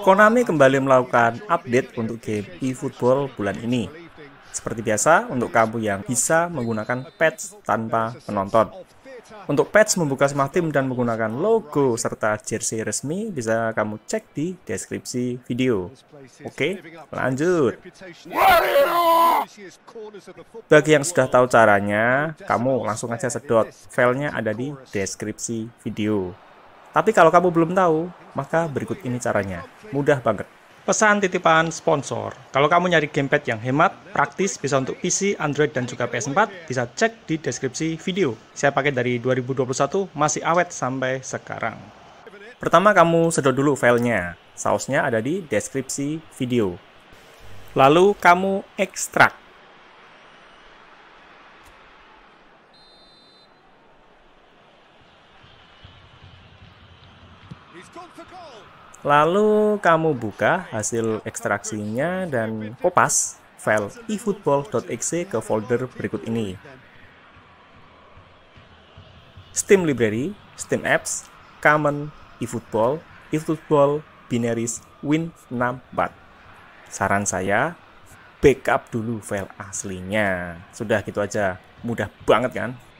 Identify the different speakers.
Speaker 1: Konami kembali melakukan update untuk game eFootball bulan ini. Seperti biasa, untuk kamu yang bisa menggunakan patch tanpa penonton. Untuk patch membuka semua tim dan menggunakan logo serta jersey resmi bisa kamu cek di deskripsi video. Oke, lanjut. Bagi yang sudah tahu caranya, kamu langsung aja sedot. Filenya ada di deskripsi video. Tapi kalau kamu belum tahu, maka berikut ini caranya. Mudah banget. Pesan titipan sponsor. Kalau kamu nyari gamepad yang hemat, praktis, bisa untuk PC, Android, dan juga PS4, bisa cek di deskripsi video. Saya pakai dari 2021, masih awet sampai sekarang. Pertama, kamu sedot dulu filenya. Sausnya ada di deskripsi video. Lalu, kamu ekstrak. Lalu kamu buka hasil ekstraksinya dan kopas file efootball.exe ke folder berikut ini. Steam Library, Steam Apps, Common, eFootball, eFootball, Binaries, Win64. Saran saya, backup dulu file aslinya. Sudah gitu aja, mudah banget kan?